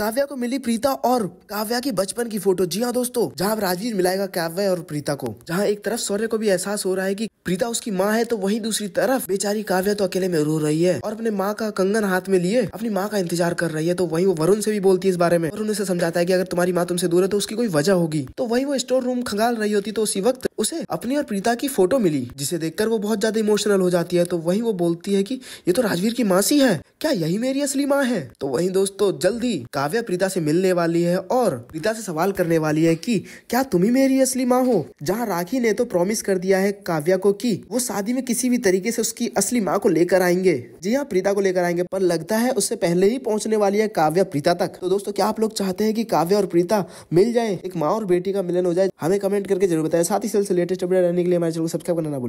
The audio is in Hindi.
काव्या को मिली प्रीता और काव्या की बचपन की फोटो जी हाँ दोस्तों जहाँ राजवीर मिलाएगा काव्या और प्रीता को जहाँ एक तरफ सौर्य को भी एहसास हो रहा है की प्रीता उसकी माँ है तो वहीं दूसरी तरफ बेचारी काव्या तो अकेले में रो रही है और अपने माँ का कंगन हाथ में लिए अपनी माँ का इंतजार कर रही है तो वही वो वरुण से भी बोलती है इस बारे में वरुण उसे समझाता है की अगर तुम्हारी माँ तुमसे दूर है तो उसकी कोई वजह होगी तो वही वो स्टोर रूम खंगाल रही होती तो उसी वक्त उसे अपनी और प्रीता की फोटो मिली जिसे देखकर वो बहुत ज्यादा इमोशनल हो जाती है तो वही वो बोलती है कि ये तो राजवीर की मासी है क्या यही मेरी असली माँ है तो वही दोस्तों जल्द ही काव्या प्रीता से मिलने वाली है और प्रीता से सवाल करने वाली है कि क्या तुम ही मेरी असली माँ हो जहाँ राखी ने तो प्रॉमिस कर दिया है काव्या को कि वो शादी में किसी भी तरीके से उसकी असली माँ को लेकर आएंगे जी हाँ प्रीता को लेकर आएंगे पर लगता है उससे पहले ही पहुँचने वाली है काव्या प्रीता तक तो दोस्तों क्या आप लोग चाहते है की काव्या और प्रीता मिल जाए एक माँ और बेटी का मिलन हो जाए हमें कमेंट करके जरूर बताए साथ ही से लेटेस्ट अपडेट रहने के लिए हमारे चैनल को सब्सक्राइब करना ना भूलें